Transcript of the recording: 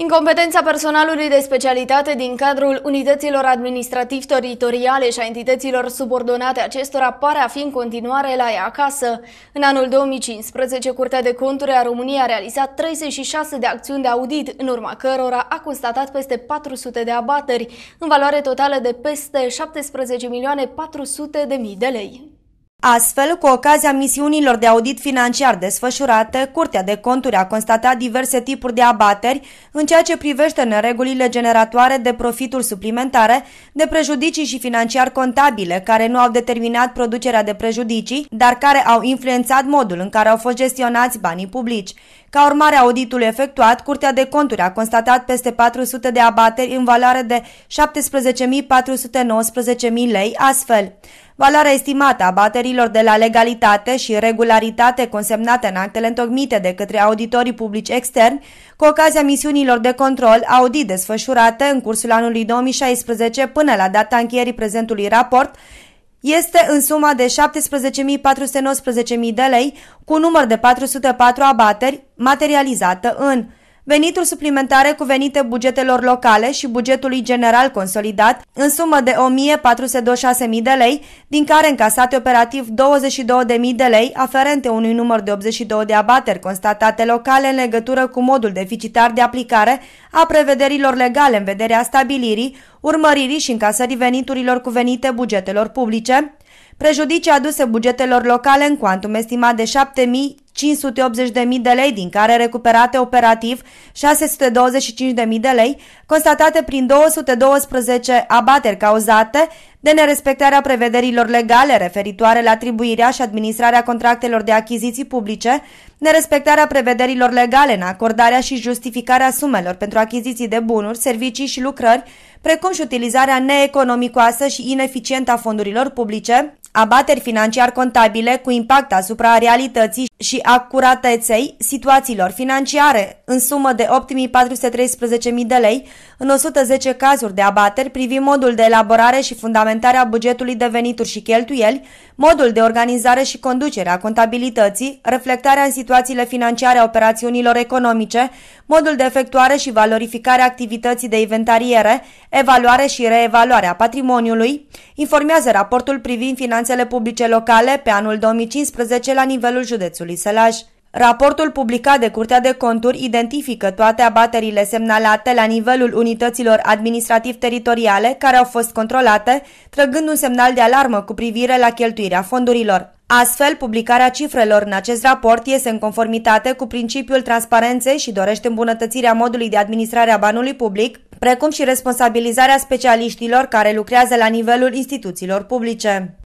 Incompetența personalului de specialitate din cadrul unităților administrativ-teritoriale și a entităților subordonate acestora pare a fi în continuare la ea acasă. În anul 2015, Curtea de Conturi a României a realizat 36 de acțiuni de audit, în urma cărora a constatat peste 400 de abateri, în valoare totală de peste 17 milioane 400 de mii de lei. Astfel, cu ocazia misiunilor de audit financiar desfășurate, Curtea de Conturi a constatat diverse tipuri de abateri în ceea ce privește neregulile generatoare de profituri suplimentare, de prejudicii și financiar contabile, care nu au determinat producerea de prejudicii, dar care au influențat modul în care au fost gestionați banii publici. Ca urmare a auditului efectuat, Curtea de Conturi a constatat peste 400 de abateri în valoare de 17.419.000 lei, astfel. Valoarea estimată a baterilor de la legalitate și regularitate consemnate în actele întocmite de către auditorii publici externi, cu ocazia misiunilor de control audit desfășurate în cursul anului 2016 până la data încheierii prezentului raport, este în suma de 17.419.000 de lei, cu număr de 404 abateri, materializată în venituri suplimentare cuvenite bugetelor locale și bugetului general consolidat în sumă de 1.426.000 de lei, din care încasate operativ 22.000 de lei aferente unui număr de 82 de abateri constatate locale în legătură cu modul deficitar de aplicare a prevederilor legale în vederea stabilirii, urmăririi și încasării veniturilor cuvenite bugetelor publice, prejudicii aduse bugetelor locale în cuantum estimat de 7.000 580.000 de lei, din care recuperate operativ 625.000 de lei, constatate prin 212 abateri cauzate de nerespectarea prevederilor legale referitoare la atribuirea și administrarea contractelor de achiziții publice, nerespectarea prevederilor legale în acordarea și justificarea sumelor pentru achiziții de bunuri, servicii și lucrări, precum și utilizarea neeconomicoasă și ineficientă a fondurilor publice, abateri financiar-contabile cu impact asupra realității și acurateței situațiilor financiare în sumă de 8.413.000 de lei în 110 cazuri de abateri privind modul de elaborare și fundamentare a bugetului de venituri și cheltuieli, modul de organizare și conducere a contabilității, reflectarea în situațiile financiare a operațiunilor economice, modul de efectuare și valorificare a activității de inventariere, evaluare și reevaluare a patrimoniului, informează raportul privind finanțele publice locale pe anul 2015 la nivelul județului Sălaj. Raportul publicat de Curtea de Conturi identifică toate abaterile semnalate la nivelul unităților administrativ-teritoriale care au fost controlate, trăgând un semnal de alarmă cu privire la cheltuirea fondurilor. Astfel, publicarea cifrelor în acest raport este în conformitate cu principiul transparenței și dorește îmbunătățirea modului de administrare a banului public, precum și responsabilizarea specialiștilor care lucrează la nivelul instituțiilor publice.